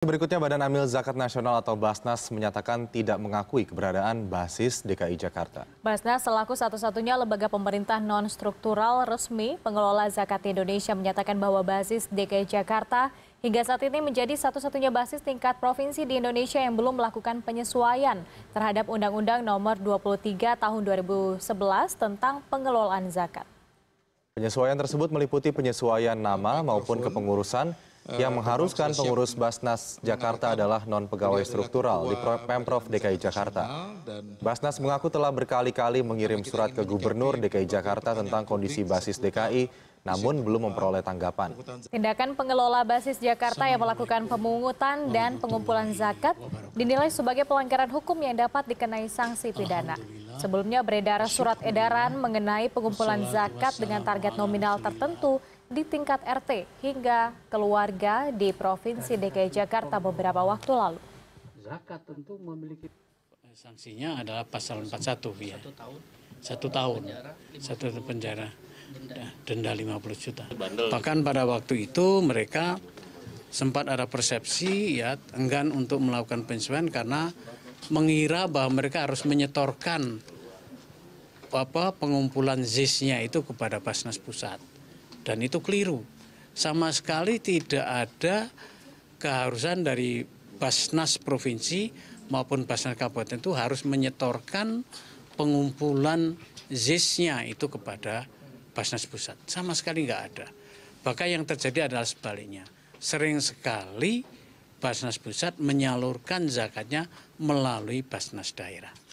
Berikutnya Badan Amil Zakat Nasional atau Basnas menyatakan tidak mengakui keberadaan basis DKI Jakarta. Basnas selaku satu-satunya lembaga pemerintah non-struktural resmi pengelola zakat Indonesia menyatakan bahwa basis DKI Jakarta hingga saat ini menjadi satu-satunya basis tingkat provinsi di Indonesia yang belum melakukan penyesuaian terhadap Undang-Undang Nomor 23 Tahun 2011 tentang pengelolaan zakat. Penyesuaian tersebut meliputi penyesuaian nama maupun kepengurusan, Eh, yang mengharuskan pengurus Basnas Jakarta adalah non pegawai struktural di Pemprov DKI Jakarta. Basnas mengaku telah berkali-kali mengirim surat ke Gubernur DKI Jakarta tentang kondisi basis DKI namun belum eh, memperoleh tanggapan. Tindakan pengelola basis Jakarta yang melakukan pemungutan dan pengumpulan zakat dinilai sebagai pelanggaran hukum yang dapat dikenai sanksi pidana. Sebelumnya beredar surat edaran mengenai pengumpulan zakat dengan target nominal tertentu di tingkat RT hingga keluarga di Provinsi DKI Jakarta beberapa waktu lalu. Zakat tentu memiliki sanksinya adalah pasal 41 ya. Satu tahun. Satu tahun penjara. Denda 50 juta. Bahkan pada waktu itu mereka sempat ada persepsi ya enggan untuk melakukan penyesuaian karena mengira bahwa mereka harus menyetorkan apa pengumpulan zisnya itu kepada Basnas pusat dan itu keliru sama sekali tidak ada keharusan dari Basnas provinsi maupun Basnas kabupaten itu harus menyetorkan pengumpulan zisnya itu kepada Basnas pusat sama sekali nggak ada bahkan yang terjadi adalah sebaliknya sering sekali Basnas Pusat menyalurkan zakatnya melalui Basnas Daerah.